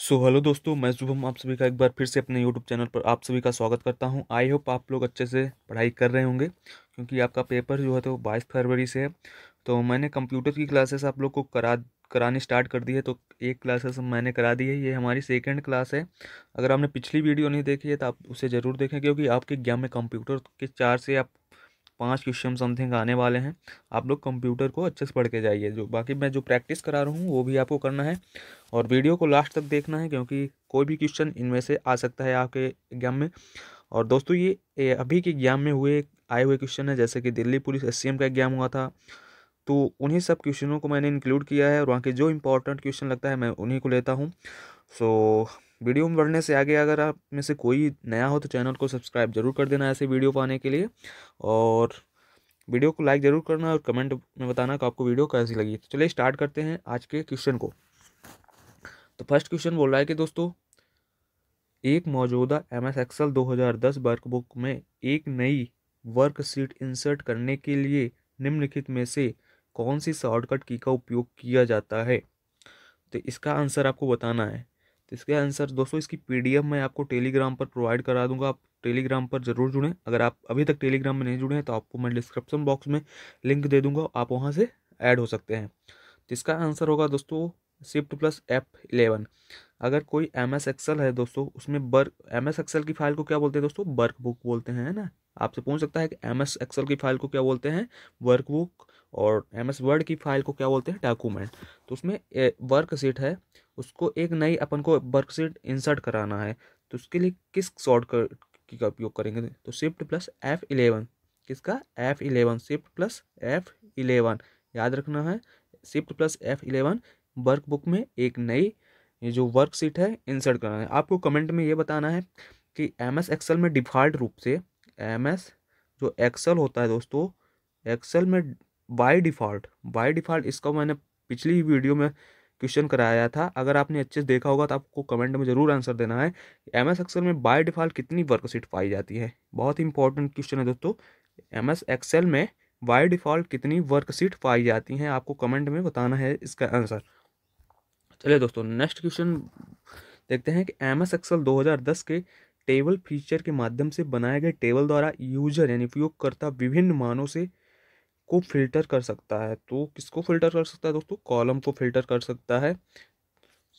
सो so, hello दोस्तों मैं शुभम आप सभी का एक बार फिर से अपने यूट्यूब चैनल पर आप सभी का स्वागत करता हूं आई होप आप लोग अच्छे से पढ़ाई कर रहे होंगे क्योंकि आपका पेपर जो है तो बाईस फरवरी से है तो मैंने कंप्यूटर की क्लासेस आप लोग को करा करानी स्टार्ट कर दी है तो एक क्लासेस मैंने करा दी है ये हमारी सेकेंड क्लास है अगर आपने पिछली वीडियो नहीं देखी है तो आप उसे ज़रूर देखें क्योंकि आपके एग्जाम में कंप्यूटर के चार से आप पाँच क्वेश्चन समथिंग आने वाले हैं आप लोग कंप्यूटर को अच्छे से पढ़ के जाइए जो बाकी मैं जो प्रैक्टिस करा रहा हूँ वो भी आपको करना है और वीडियो को लास्ट तक देखना है क्योंकि कोई भी क्वेश्चन इनमें से आ सकता है आपके एग्जाम में और दोस्तों ये अभी के एग्जाम में हुए आए हुए क्वेश्चन है जैसे कि दिल्ली पुलिस एस का एग्जाम हुआ था तो उन्हीं सब क्वेश्चनों को मैंने इंक्लूड किया है और वहाँ के जो इंपॉर्टेंट क्वेश्चन लगता है मैं उन्हीं को लेता हूँ सो so, वीडियो में बढ़ने से आगे अगर आप में से कोई नया हो तो चैनल को सब्सक्राइब जरूर कर देना ऐसे वीडियो पाने के लिए और वीडियो को लाइक ज़रूर करना और कमेंट में बताना कि आपको वीडियो कैसी लगी तो चलिए स्टार्ट करते हैं आज के क्वेश्चन को तो फर्स्ट क्वेश्चन बोल रहा है कि दोस्तों एक मौजूदा एम एस एक्सल दो हज़ार दस वर्कबुक में एक नई वर्कशीट इंसर्ट करने के लिए निम्नलिखित में से कौन सी शॉर्टकट की का उपयोग किया जाता है तो इसका आंसर आपको बताना है तो इसके आंसर दोस्तों इसकी पीडीएफ मैं आपको टेलीग्राम पर प्रोवाइड करा दूंगा आप टेलीग्राम पर जरूर जुड़ें अगर आप अभी तक टेलीग्राम में नहीं जुड़े हैं तो आपको मैं डिस्क्रिप्शन बॉक्स में लिंक दे दूंगा आप वहाँ से ऐड हो सकते हैं तो इसका आंसर होगा दोस्तों शिफ्ट प्लस एफ इलेवन अगर कोई एम एस एक्सल है दोस्तों उसमें बर्क एम एस एक्सल की फाइल को क्या बोलते हैं दोस्तों वर्क बुक बोलते हैं ना आपसे पूछ सकता है कि एम एस एक्सल की फाइल को क्या बोलते हैं वर्क बुक और एम एस वर्ड की फाइल को क्या बोलते हैं डॉक्यूमेंट तो उसमें वर्क सीट है उसको एक नई अपन को वर्कशीट इंसर्ट कराना है तो उसके लिए किस शॉर्टकट का उपयोग करेंगे तो शिफ्ट प्लस एफ इलेवन किसका F eleven shift plus F eleven याद रखना है shift plus F eleven workbook में एक नई जो वर्कशीट है इंसर्ट कराना है आपको कमेंट में ये बताना है कि एम एस एक्सल में डिफ़ॉल्ट रूप से एम एस जो एक्सल होता है दोस्तों एक्सल में बाय डिफ़ॉल्ट बाय डिफ़ॉल्ट इसका मैंने पिछली वीडियो में क्वेश्चन कराया था अगर आपने अच्छे से देखा होगा तो आपको कमेंट में ज़रूर आंसर देना है एम एस एक्सेल में बाय डिफ़ॉल्ट कितनी वर्कशीट पाई जाती है बहुत ही इंपॉर्टेंट क्वेश्चन है दोस्तों एम एस एक्सेल में बाय डिफ़ॉल्ट कितनी वर्कशीट पाई जाती हैं आपको कमेंट में बताना है इसका आंसर चलिए दोस्तों नेक्स्ट क्वेश्चन देखते हैं कि एम एस एक्सेल दो हज़ार दस के टेबल फीचर के माध्यम से बनाए गए टेबल द्वारा यूजर यानी उपयोगकर्ता विभिन्न मानों से को फिल्टर कर सकता है तो किसको फिल्टर कर सकता है दोस्तों कॉलम को फिल्टर कर सकता है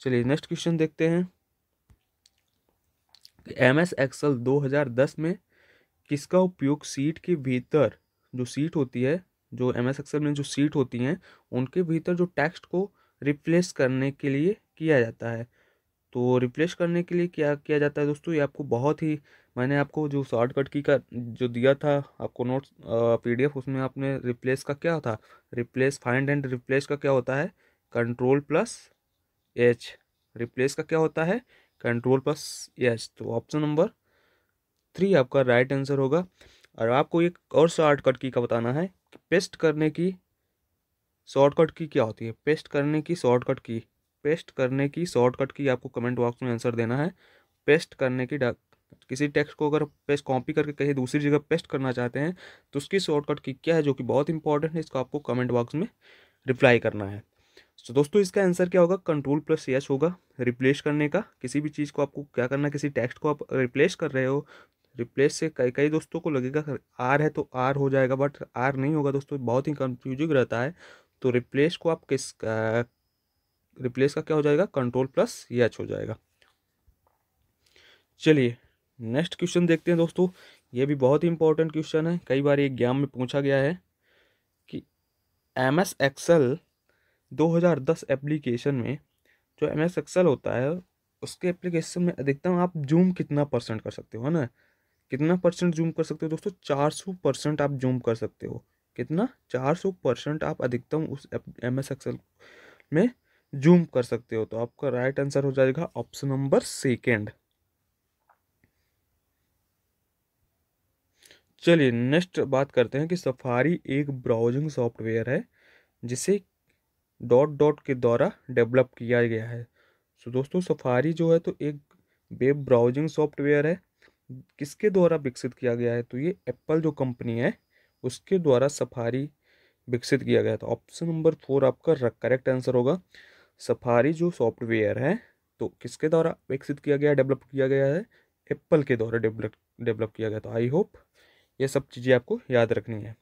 चलिए नेक्स्ट क्वेश्चन देखते हैं एम एस एक्सल दो हज़ार दस में किसका उपयोग सीट के भीतर जो सीट होती है जो एम एस एक्सल में जो सीट होती हैं उनके भीतर जो टेक्स्ट को रिप्लेस करने के लिए किया जाता है तो रिप्लेस करने के लिए क्या किया जाता है दोस्तों ये आपको बहुत ही मैंने आपको जो शॉर्टकट की का जो दिया था आपको नोट्स पीडीएफ उसमें आपने रिप्लेस का क्या होता रिप्लेस फाइंड एंड रिप्लेस का क्या होता है कंट्रोल प्लस एच रिप्लेस का क्या होता है कंट्रोल प्लस एच तो ऑप्शन नंबर थ्री आपका राइट आंसर होगा और आपको एक और शॉर्टकट की का बताना है पेस्ट करने की शॉर्टकट की क्या होती है पेस्ट करने की शॉर्टकट की पेस्ट करने की शॉर्टकट की आपको कमेंट बॉक्स में आंसर देना है पेस्ट करने की किसी टेक्स्ट को अगर पेस्ट कॉपी करके कहीं दूसरी जगह पेस्ट करना चाहते हैं तो उसकी शॉर्टकट की क्या है जो कि बहुत इंपॉर्टेंट है इसको आपको कमेंट बॉक्स में रिप्लाई करना है तो दोस्तों इसका आंसर क्या होगा कंट्रोल प्लस एस होगा रिप्लेस करने का किसी भी चीज़ को आपको क्या करना है किसी टेक्स्ट को आप रिप्लेस कर रहे हो रिप्लेस से कई कई दोस्तों को लगेगा आर है तो आर हो जाएगा बट आर नहीं होगा दोस्तों बहुत ही कंफ्यूजिंग रहता है तो रिप्लेस को आप किस रिप्लेस का क्या हो जाएगा कंट्रोल प्लस यच हो जाएगा चलिए नेक्स्ट क्वेश्चन देखते हैं दोस्तों ये भी बहुत ही इंपॉर्टेंट क्वेश्चन है कई बार एग्जाम में पूछा गया है कि एम एस एक्सल दो हज़ार दस एप्लीकेशन में जो एम एस एक्सल होता है उसके एप्लीकेशन में अधिकतम आप जूम कितना परसेंट कर सकते हो है ना कितना परसेंट जूम कर सकते हो दोस्तों चार सौ परसेंट आप जूम कर सकते हो कितना चार सौ परसेंट आप अधिकतम उस एम एस एक्सल में जूम कर सकते हो तो आपका राइट आंसर हो जाएगा ऑप्शन नंबर सेकेंड चलिए नेक्स्ट बात करते हैं कि सफारी एक ब्राउजिंग सॉफ्टवेयर है जिसे डॉट डॉट के द्वारा डेवलप किया गया है सो दोस्तों सफारी जो है तो एक वेब ब्राउजिंग सॉफ्टवेयर है किसके द्वारा विकसित किया गया है तो ये एप्पल जो कंपनी है उसके द्वारा सफारी विकसित किया गया था ऑप्शन नंबर फोर आपका करेक्ट आंसर होगा सफारी जो सॉफ्टवेयर है तो किसके द्वारा विकसित किया गया डेवलप किया गया है एप्पल के द्वारा डेवलप डेवलप किया गया था आई होप ये सब चीज़ें आपको याद रखनी है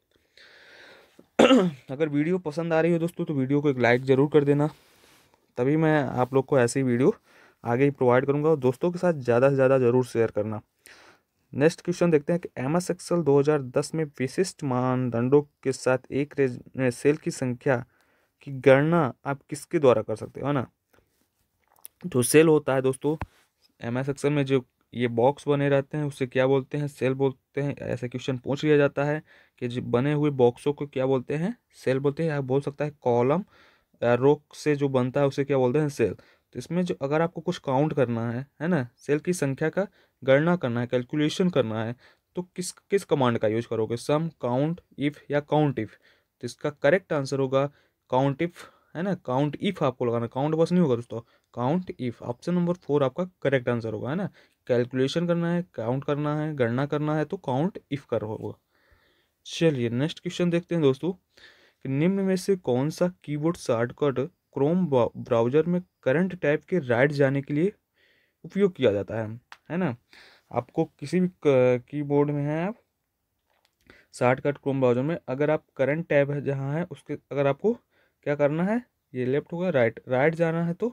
अगर वीडियो पसंद आ रही हो दोस्तों तो वीडियो को एक लाइक ज़रूर कर देना तभी मैं आप लोग को ऐसी वीडियो आगे ही प्रोवाइड करूँगा और दोस्तों के साथ ज़्यादा से ज़्यादा ज़रूर शेयर करना नेक्स्ट क्वेश्चन देखते हैं कि एम एस एक्सल दो में विशिष्ट मानदंडों के साथ एक सेल की संख्या की गणना आप किसके द्वारा कर सकते हो ना जो सेल होता है दोस्तों एम एस एक्सल में जो ये बॉक्स बने रहते हैं उसे क्या बोलते हैं सेल बोलते हैं ऐसा क्वेश्चन पूछ लिया जाता है कि जो बने हुए बॉक्सों को क्या बोलते हैं सेल बोलते हैं या बोल सकता है कॉलम या रोक से जो बनता है उसे क्या बोलते हैं सेल तो इसमें जो अगर आपको कुछ काउंट करना है है ना सेल की संख्या का गणना करना है कैलकुलेशन करना है तो किस किस कमांड का यूज करोगे सम काउंट इफ़ या काउंट इफ़ तो इसका करेक्ट आंसर होगा काउंट इफ़ है ना काउंट इफ आपको लगाना काउंट बस नहीं होगा दोस्तों count if option number four आपका करेक्ट आंसर होगा है ना कैलकुलेशन करना है काउंट करना है गणना करना है तो काउंट इफ कर होगा चलिए नेक्स्ट क्वेश्चन देखते हैं दोस्तों कि निम्न में से कौन सा कीबोर्ड शॉर्टकट क्रोम ब्राउजर में करंट टाइप के राइट जाने के लिए उपयोग किया जाता है है ना आपको किसी भी कीबोर्ड में है आप शॉर्टकट क्रोम ब्राउजर में अगर आप करंट टैब है जहाँ है उसके अगर आपको क्या करना है ये लेफ्ट होगा राइट राइट जाना है तो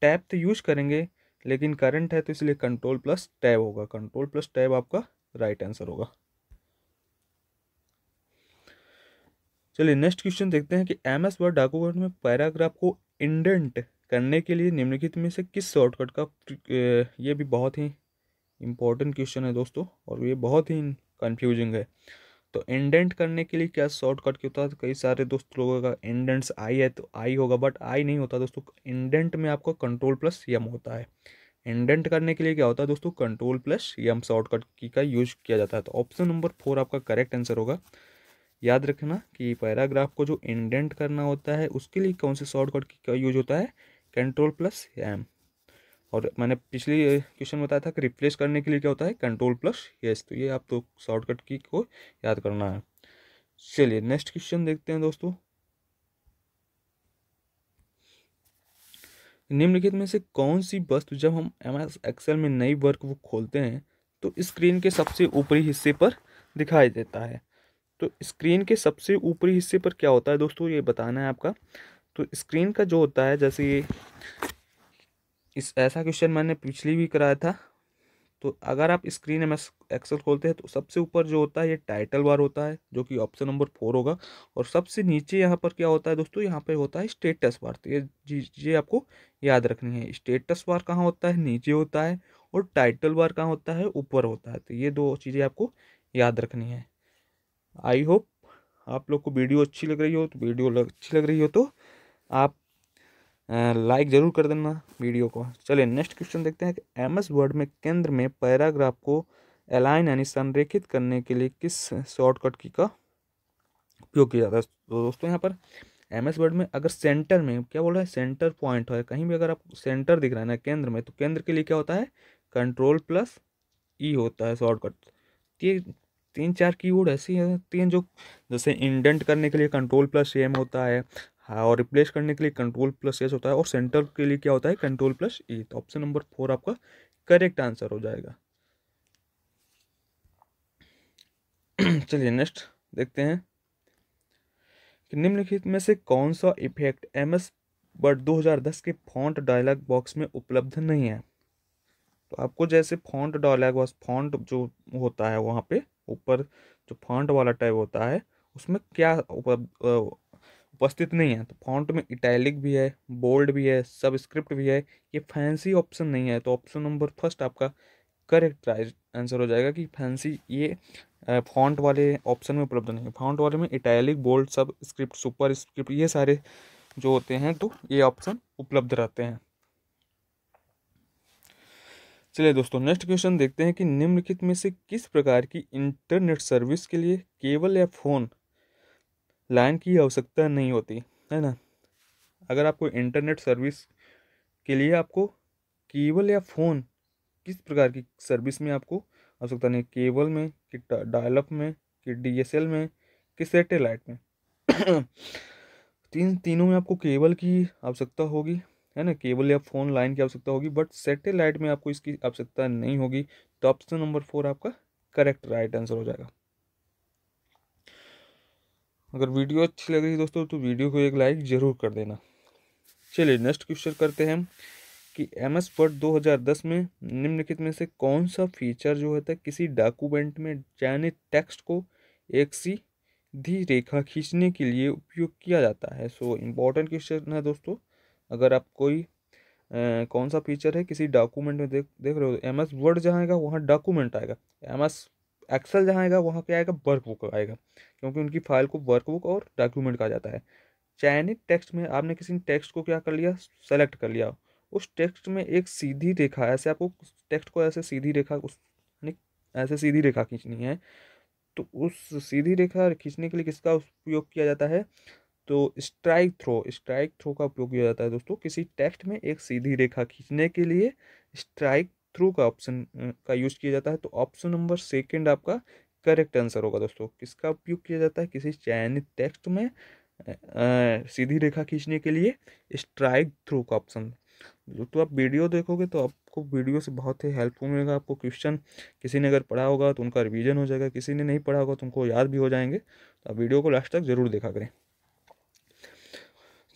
टैब तो यूज करेंगे लेकिन करंट है तो इसलिए कंट्रोल प्लस टैब होगा कंट्रोल प्लस टैब आपका राइट आंसर होगा चलिए नेक्स्ट क्वेश्चन देखते हैं कि एम एस वर्ड डॉक्यूमेंट में पैराग्राफ को इंडेंट करने के लिए निम्नलिखित में से किस शॉर्टकट का ये भी बहुत ही इम्पोर्टेंट क्वेश्चन है दोस्तों और ये बहुत ही कंफ्यूजिंग है तो इंडेंट करने के लिए क्या शॉर्टकट क्यों होता है कई सारे दोस्त लोगों का इंडेंट्स आई है तो आई होगा बट आई नहीं होता दोस्तों इंडेंट में आपका कंट्रोल प्लस यम होता है इंडेंट करने के लिए क्या होता है दोस्तों कंट्रोल प्लस यम शॉर्टकट की का यूज किया जाता है तो ऑप्शन नंबर फोर आपका करेक्ट आंसर होगा याद रखना कि पैराग्राफ को जो इंडेंट करना होता है उसके लिए कौन से शॉर्टकट की का यूज होता है कंट्रोल प्लस एम और मैंने पिछली क्वेश्चन बताया था कि रिप्लेस करने के लिए क्या होता है कंट्रोल प्लस यस तो ये आप तो शॉर्टकट की को याद करना है चलिए नेक्स्ट क्वेश्चन देखते हैं दोस्तों निम्नलिखित में से कौन सी वस्तु जब हम एम एस एक्सेल में नई वर्क बुक खोलते हैं तो स्क्रीन के सबसे ऊपरी हिस्से पर दिखाई देता है तो स्क्रीन के सबसे ऊपरी हिस्से पर क्या होता है दोस्तों ये बताना है आपका तो स्क्रीन का जो होता है जैसे ये इस ऐसा क्वेश्चन मैंने पिछली भी कराया था तो अगर आप स्क्रीन एम एक्सेल खोलते हैं तो सबसे ऊपर जो होता है ये टाइटल बार होता है जो कि ऑप्शन नंबर फोर होगा और सबसे नीचे यहाँ पर क्या होता है दोस्तों यहाँ पर होता है स्टेटस बार तो ये चीज़ें आपको याद रखनी है स्टेटस बार कहाँ होता है नीचे होता है और टाइटल बार कहाँ होता है ऊपर होता है तो ये दो चीज़ें आपको याद रखनी है आई होप आप लोग को वीडियो अच्छी लग रही हो तो वीडियो अच्छी लग रही हो तो आप लाइक ज़रूर कर देना वीडियो को चलिए नेक्स्ट क्वेश्चन देखते हैं कि एम एस वर्ड में केंद्र में पैराग्राफ को अलाइन यानी संरेखित करने के लिए किस शॉर्टकट की का उपयोग किया जाता है तो दोस्तों यहाँ पर एम एस वर्ड में अगर सेंटर में क्या बोल रहा है सेंटर पॉइंट है कहीं भी अगर आप सेंटर दिख रहा है ना केंद्र में तो केंद्र के लिए क्या होता है कंट्रोल प्लस ई होता है शॉर्टकट ये तीन चार कीवर्ड ऐसी हैं तीन जो जैसे इंडेंट करने के लिए कंट्रोल प्लस एम होता है हाँ और रिप्लेस करने के लिए कंट्रोल प्लस एस होता है और सेंटर के लिए क्या होता है कंट्रोल प्लस ई तो ऑप्शन नंबर फोर आपका करेक्ट आंसर हो जाएगा चलिए नेक्स्ट देखते हैं कि निम्नलिखित में से कौन सा इफेक्ट एम एस बट 2010 के फॉन्ट डायलॉग बॉक्स में उपलब्ध नहीं है तो आपको जैसे फॉन्ट डायलॉग बॉक्स फॉन्ट जो होता है वहाँ पे ऊपर जो फॉन्ट वाला टाइप होता है उसमें क्या उपस्थित नहीं है तो फॉन्ट में इटैलिक भी है बोल्ड भी है सबस्क्रिप्ट भी है ये फैंसी ऑप्शन नहीं है तो ऑप्शन नंबर फर्स्ट आपका करेक्ट आंसर हो जाएगा कि फैंसी ये फॉन्ट वाले ऑप्शन में उपलब्ध नहीं है फॉन्ट वाले में italic bold subscript superscript ये सारे जो होते हैं तो ये ऑप्शन उपलब्ध रहते हैं चलिए दोस्तों नेक्स्ट क्वेश्चन देखते हैं कि निम्नलिखित में से किस प्रकार की इंटरनेट सर्विस के लिए केबल या फोन लाइन की आवश्यकता नहीं होती है ना अगर आपको इंटरनेट सर्विस के लिए आपको केबल या फ़ोन किस प्रकार की सर्विस में आपको आवश्यकता नहीं केबल में कि डायलप में कि डीएसएल में कि सेटेलाइट में तीन तीनों में आपको केबल की आवश्यकता होगी है ना केबल या फ़ोन लाइन की आवश्यकता होगी बट सेटेलाइट में आपको इसकी आवश्यकता नहीं होगी तो ऑप्शन नंबर फोर आपका करेक्ट राइट आंसर हो जाएगा अगर वीडियो अच्छी लग रही दोस्तों तो वीडियो को एक लाइक ज़रूर कर देना चलिए नेक्स्ट क्वेश्चन करते हैं कि एम एस वर्ड दो में निम्नलिखित में से कौन सा फीचर जो है था किसी डॉक्यूमेंट में चयनित टेक्स्ट को एक सी धी रेखा खींचने के लिए उपयोग किया जाता है सो इम्पॉर्टेंट क्वेश्चन है दोस्तों अगर आप कोई आ, कौन सा फीचर है किसी डॉक्यूमेंट में देख देख रहे हो एम एस वर्ड जहाँ आएगा वहाँ डॉक्यूमेंट आएगा एम एस एक्सल जहाँ आएगा वहाँ क्या आएगा वर्क बुक आएगा क्योंकि उनकी फाइल को वर्क बुक और डॉक्यूमेंट कहा जाता है चयनित टेक्स्ट में आपने किसी टेक्स्ट को क्या कर लिया सेलेक्ट कर लिया उस टेक्स्ट में एक सीधी रेखा ऐसे आपको टेक्स्ट को ऐसे सीधी रेखा उस ऐसे सीधी रेखा खींचनी है तो उस सीधी रेखा खींचने के लिए किसका उपयोग किया जाता है तो स्ट्राइक थ्रो स्ट्राइक थ्रो का उपयोग किया जाता है दोस्तों किसी टेक्स्ट में एक सीधी रेखा खींचने के लिए स्ट्राइक थ्रू का ऑप्शन का यूज़ किया जाता है तो ऑप्शन नंबर सेकेंड आपका करेक्ट आंसर होगा दोस्तों किसका उपयोग किया जाता है किसी चयनित टेक्स्ट में आ, सीधी रेखा खींचने के लिए स्ट्राइक थ्रू का ऑप्शन तो आप वीडियो देखोगे तो आपको वीडियो से बहुत ही हेल्पफुल मिलेगा आपको क्वेश्चन किसी ने अगर पढ़ा होगा तो उनका रिवीजन हो जाएगा किसी ने नहीं पढ़ा होगा तो उनको याद भी हो जाएंगे तो आप वीडियो को लास्ट तक ज़रूर देखा करें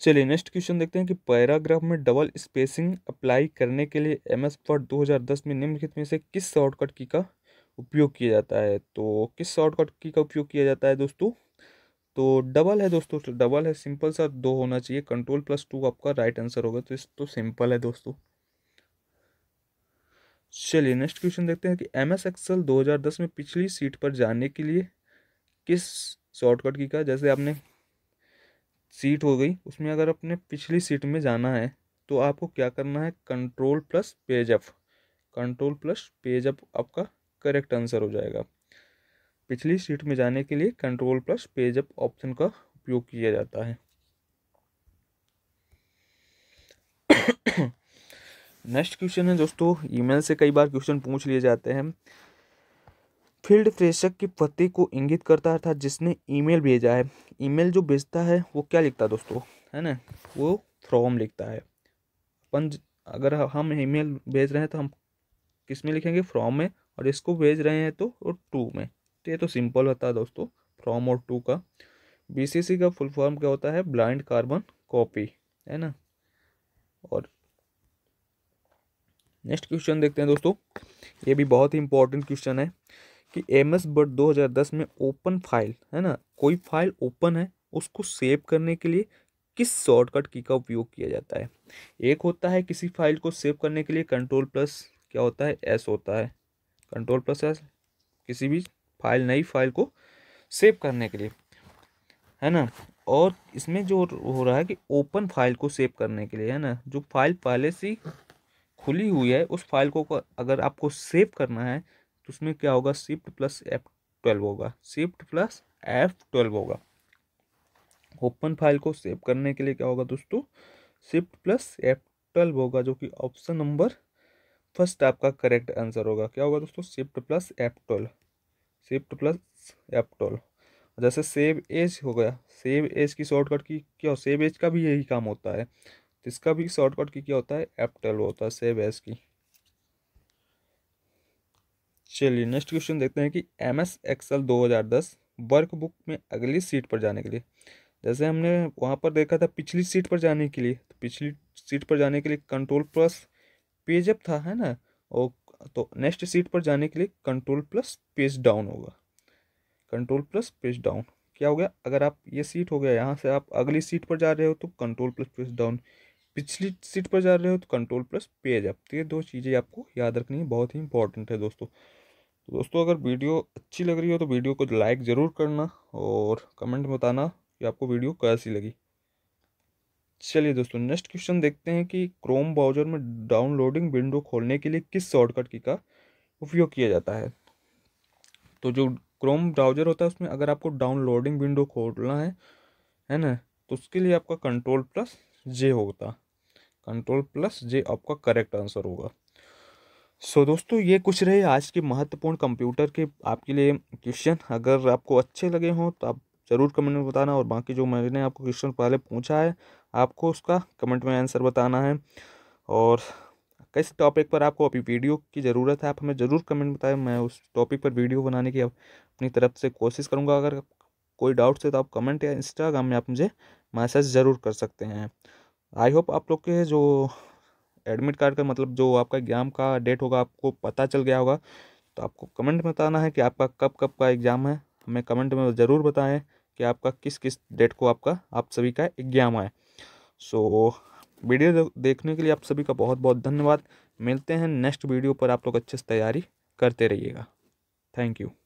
चलिए नेक्स्ट क्वेश्चन देखते हैं कि पैराग्राफ में डबल स्पेसिंग अप्लाई करने के लिए एम एस वर्ड दो हज़ार दस में निम्नलिखित में से किस शॉर्टकट की का उपयोग किया जाता है तो किस शॉर्टकट की का उपयोग किया जाता है दोस्तों तो डबल है दोस्तों तो डबल है सिंपल सा दो होना चाहिए कंट्रोल प्लस टू आपका राइट आंसर होगा तो इस तो सिंपल है दोस्तों चलिए नेक्स्ट क्वेश्चन देखते हैं कि एम एस एक्सएल दो हज़ार दस में पिछली सीट पर जाने के लिए किस शॉर्टकट की का जैसे आपने सीट हो गई उसमें अगर अपने पिछली सीट में जाना है तो आपको क्या करना है control plus page up control plus page up आपका करेक्ट आंसर हो जाएगा पिछली सीट में जाने के लिए control plus page up option का उपयोग किया जाता है नेक्स्ट क्वेश्चन है दोस्तों ईमेल से कई बार क्वेश्चन पूछ लिए जाते हैं फील्ड प्रेषक की पते को इंगित करता था जिसने ईमेल भेजा है ईमेल जो भेजता है वो क्या लिखता है दोस्तों है ना वो फ्रॉम लिखता है अपन अगर हम ईमेल भेज रहे हैं तो हम किस में लिखेंगे फ्रॉम में और इसको भेज रहे हैं तो टू में तो ये तो सिंपल होता है दोस्तों फ्रॉम और टू का बीसीसी का फुल फॉर्म क्या होता है ब्लाइंड कार्बन कॉपी है ना और नेक्स्ट क्वेश्चन देखते हैं दोस्तों ये भी बहुत ही इंपॉर्टेंट क्वेश्चन है कि एम एस बट दो हज़ार दस में ओपन फाइल है ना कोई फाइल ओपन है उसको सेव करने के लिए किस शॉर्टकट की का उपयोग किया जाता है एक होता है किसी फाइल को सेव करने के लिए कंट्रोल प्लस क्या होता है एस होता है कंट्रोल प्लस एस किसी भी फाइल नई फाइल को सेव करने के लिए है ना और इसमें जो हो रहा है कि ओपन फाइल को सेव करने के लिए है ना जो फाइल पहले से खुली हुई है उस फाइल को अगर आपको सेव करना है तो उसमें क्या होगा शिफ्ट प्लस एफ ट्वेल्व होगा शिफ्ट प्लस एफ ट्वेल्व होगा ओपन फाइल को सेव करने के लिए क्या होगा दोस्तों शिफ्ट प्लस एफ ट्वेल्व होगा जो कि ऑप्शन नंबर फर्स्ट आपका करेक्ट आंसर होगा क्या होगा दोस्तों shift plus F twelve shift plus F twelve जैसे सेव एज हो गया सेव एज की शॉर्टकट की क्या हो सेव एज का भी यही काम होता है तो इसका भी शॉर्टकट की क्या होता है एफ ट्वेल्व होता है सेव एज की चलिए नेक्स्ट क्वेश्चन देखते हैं कि एम एस एक्सएल दो हज़ार दस वर्क बुक में अगली सीट पर जाने के लिए जैसे हमने वहाँ पर देखा था पिछली सीट पर जाने के लिए तो पिछली सीट पर जाने के लिए कंट्रोल प्लस पेजअप था है ना और तो नेक्स्ट सीट पर जाने के लिए कंट्रोल प्लस पेज डाउन होगा कंट्रोल प्लस पेज डाउन क्या हो गया अगर आप ये सीट हो गया यहाँ से आप अगली सीट पर जा रहे हो तो कंट्रोल प्लस पेज डाउन पिछली सीट पर जा रहे हो तो कंट्रोल प्लस पेज आप तो ये दो चीज़ें आपको याद रखनी है बहुत ही इंपॉर्टेंट है दोस्तों तो दोस्तों अगर वीडियो अच्छी लग रही हो तो वीडियो को लाइक ज़रूर करना और कमेंट बताना कि आपको वीडियो कैसी लगी चलिए दोस्तों नेक्स्ट क्वेश्चन देखते हैं कि क्रोम ब्राउजर में डाउनलोडिंग विंडो खोलने के लिए किस शॉर्टकट की का उपयोग किया जाता है तो जो क्रोम ब्राउजर होता है उसमें अगर आपको डाउनलोडिंग विंडो खोलना है है ना तो उसके लिए आपका कंट्रोल प्लस जे होता कंट्रोल प्लस जे आपका करेक्ट आंसर होगा सो so, दोस्तों ये कुछ रहे आज के महत्वपूर्ण कंप्यूटर के आपके लिए क्वेश्चन अगर आपको अच्छे लगे हों तो आप ज़रूर कमेंट में बताना और बाकी जो मैंने आपको क्वेश्चन पहले पूछा है आपको उसका कमेंट में आंसर बताना है और किस टॉपिक पर आपको अभी वीडियो की ज़रूरत है आप हमें ज़रूर कमेंट बताएं मैं उस टॉपिक पर वीडियो बनाने की अपनी तरफ से कोशिश करूँगा अगर कोई डाउट्स है तो आप कमेंट या इंस्टाग्राम में आप मुझे मैसेज ज़रूर कर सकते हैं आई होप आप लोग के जो एडमिट कार्ड का मतलब जो आपका एग्ज़ाम का डेट होगा आपको पता चल गया होगा तो आपको कमेंट में बताना है कि आपका कब कब का एग्ज़ाम है हमें कमेंट में ज़रूर बताएं कि आपका किस किस डेट को आपका आप सभी का एग्ज़ाम है सो so, वीडियो देखने के लिए आप सभी का बहुत बहुत धन्यवाद मिलते हैं नेक्स्ट वीडियो पर आप लोग अच्छे से तैयारी करते रहिएगा थैंक यू